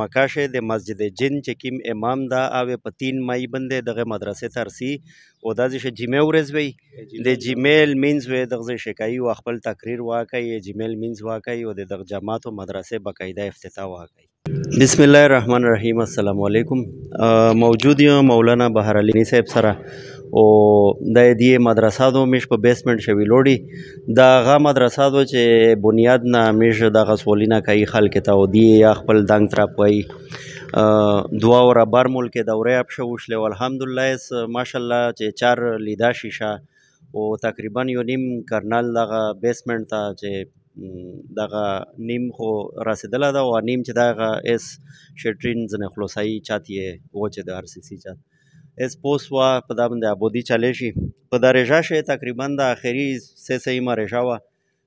مکاشه د مسجد جن چې کیم امام دا او په 3 مای باندې دغه مدرسې ترسي او د ځې جیمه ورځ وي د جیمیل مینز وي دغه شکایي او خپل تقریر واکای جیمیل مینز واکای او د دغه جماعت او مدرسې بقاعده افتتاح واکای بسم الله الرحمن الرحیم السلام علیکم موجود یم مولانا بهر علي صاحب سره او د دې مدرسې دو مش په بیسمنت شوی لوړی دا غا مدرسې دو چې بنیاد نه مش د غسولینا کوي خلک ته او دی خپل دنګ تر پوي دعا او بار ملک دوره اپ شو شل الحمدلله اس ماشالله چې چار لیدا شیشه او تقریبا یو نیم کرنل دغه بیسمنت ته چې دغه نیم خو رسیدله ده او نیم چې دغه اس شټرین ځنه خلاصایي چاته وچه د ار سی سی چات اس پوس وا په دا باندې ابودی چلې شي په درجه شي تقریبا د اخري سه سه ما رجاوه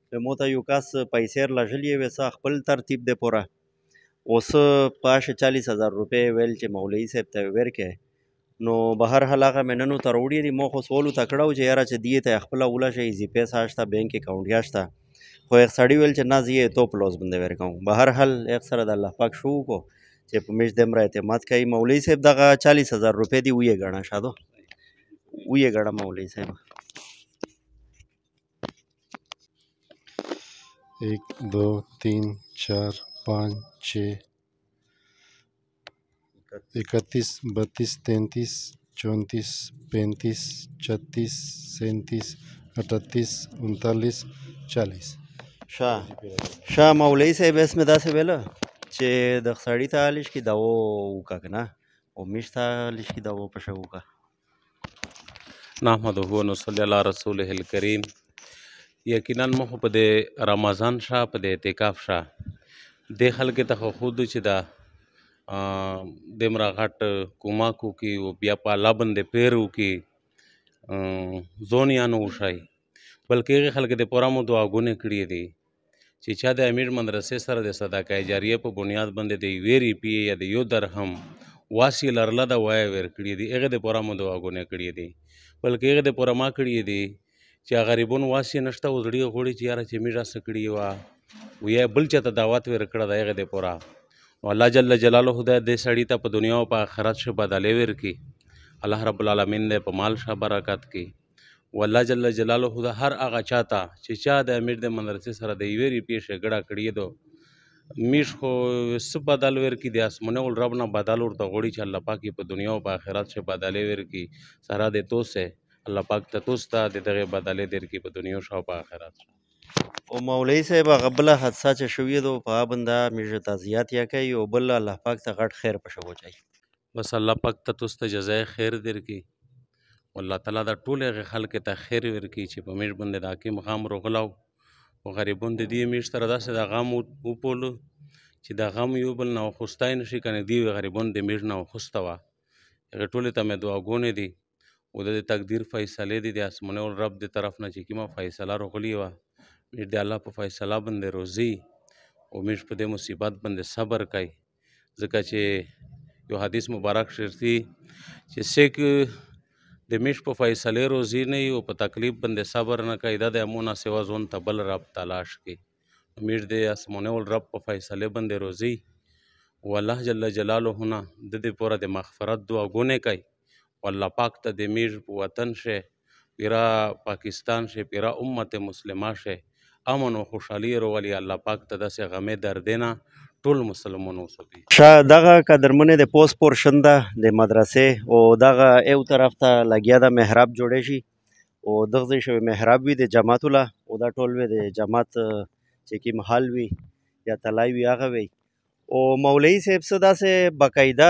په موته یو کس پیسې لژلې وسه خپل ترتیب ده پوره اوس 54000 روپے ویل چې مولوی صاحب ته ورکه نو بهر حال هغه مې نن ته راوړي دي مو خو سوالو ته کړو چې یاره چې دی ته خپل ولا شي زی پیسې آشته بینک اکاؤنٹ یاشته خو یو سړی ویل چې نه زی ته پلوز بندې ورکوم بهر حال یو سره د الله پاک شو کو چې په مش دم را اعتماد کوي مولوی صاحب دغه 40000 روپې دی ویې غاڼه شادو ویې غاڼه مولوی صاحب 1 2 3 4 5 6 इकतीस बत्तीस तैंतीस चौंतीस पैंतीस छत्तीस सैंतीस अठतीस उनतालीस चालीस شاه شاه مولوی صاحب اسمه داسې ویله چې د سړي ته علاج کې دوا وکړه که نه او میش ته علاج کې دوا پشه وکړه نحمده ونصلي علی رسوله الکریم یقینا موږ په د رمضان شاه په د اعتکاف شاه د خلک ته خود چې دا देमराघाट कुमाकुकी व्यापा लाबन दे पेरू की زونیانو وشای بلکې هغه خلک د پرامو دعاګونه کړی دي چې چا د امیر مدرسې سره د صدقه جاریه په بنیاد باندې د ویری پی یا د یو درهم واسی لرله د وای ور کړی دي هغه د پرامو دعاګونه کړی دي بلکې هغه د پرما کړی دي چې غریبون واسی نشته وزړی غوړي چې یاره چې میرا سکړی وا ویا بل چا ته دعوت ور کړی دا هغه د پرامو نو الله جل جلاله د دې سړی ته په دنیا او په آخرت ښه بدلې ورکړي الله رب العالمین دې په مال ښه برکت کړي والله جل جلاله د هر هغه چا ته چې چا د امیر د مدرسې سره د یوې ریپې شګړه کړې دو میش خو څه بدل ورکړي د اسمانه ول رب نه بدل ورته غوړي چې الله پاک په دنیا او په آخرت ښه بدلې ورکړي سره دې توسه الله پاک ته توسه د دغه بدلې درکې په دنیا او په آخرت او مولوي صاحب هغه بله حادثه چې شوې ده په هغه بنده موږ تعزیات یا کوي او بل الله پاک ته غټ خیر پشه وچای بس الله پاک ته تاسو جزای خیر درکې الله تعالی دا ټول خلک ته خیر ورکړي چې په موږ باندې دا کې مقام روغلاو او غریبون د دې موږ تر داسې د غم او پول چې دا غم یو بل نه خوستای نشي کنه دی غریبون د موږ نه خوستا وا هغه ټول ته مې دعاګونه دي او د تقدیر فیصله دي د اسمنه او رب دی طرف نه چې کیمه فیصله روغلی وه ډېر د الله په فیصله باندې روزي او موږ په دې مصیبت باندې صبر کوي ځکه چې یو حدیث مبارک شرتی چې سیک د میش په فیصله روزي نه او په تکلیف باندې صبر نه کوي دا د امونه سوا ځون ته بل رب تلاش کی امیر دې اسمونه ول رب په فیصله باندې روزي او الله جل جلاله نه د دې پوره د مغفرت دعا غونه کوي والله پاک ته د میش په وطن شه پیرا پاکستان شه پیرا امت مسلمه شه امن او خوشحالي راولي الله پاک ته داسې غمې دردینه ټول مسلمانانو سوي شا دغه قدرمنه د پوس پور شنده د مدرسې او دغه یو طرف ته لګیا د محراب جوړې شي او دغه شوی محراب وی د جماعت الله او دا ټول وی د جماعت چې کی محل وی یا تلای وی هغه وی او مولوی صاحب صدا سے باقاعدہ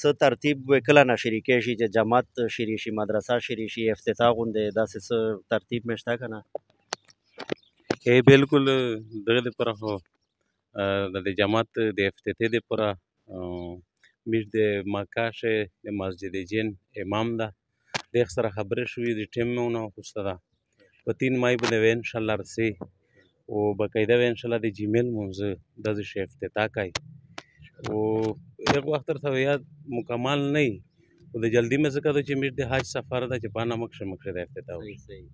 س ترتیب وکلا نه شریکې شي چې جماعت شری شي مدرسه شری شي افتتاح غونډه داسې ترتیب مشته کنه ਇਹ ਬਿਲਕੁਲ ਦਗੇ ਦੇ ਪਰ ਹੋ د جماعت د افتتاح لپاره میر د مکاش د مسجد جن امام ده د سره خبرې شوې د ټیمونه خوسته ده په 3 مای باندې ان شاء الله رسي او باقاعده ان شاء الله د جیمیل مونږ د شی افتتاح کوي او یو وخت تر ته یاد مکمل نه د جلدی مې څه کړو چې میر د حج سفر ده چې پانا مخشه مخشه د افتتاح وي صحیح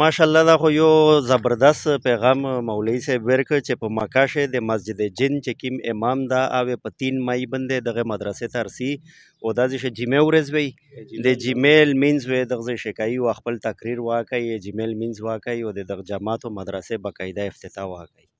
ماشاءالله دا خو یو زبردست پیغام مولوی صاحب ورکړ چې په مکه شه د مسجد جن چې کوم امام دا او په 3 مای باندې دغه مدرسې ته ارسي او دا چې جیمه ورځ وي د جیمیل مینز وي دغه شکایي او خپل تقریر واکای جیمیل مینز واکای او د دغه جماعت او مدرسې باقاعده افتتاح واکای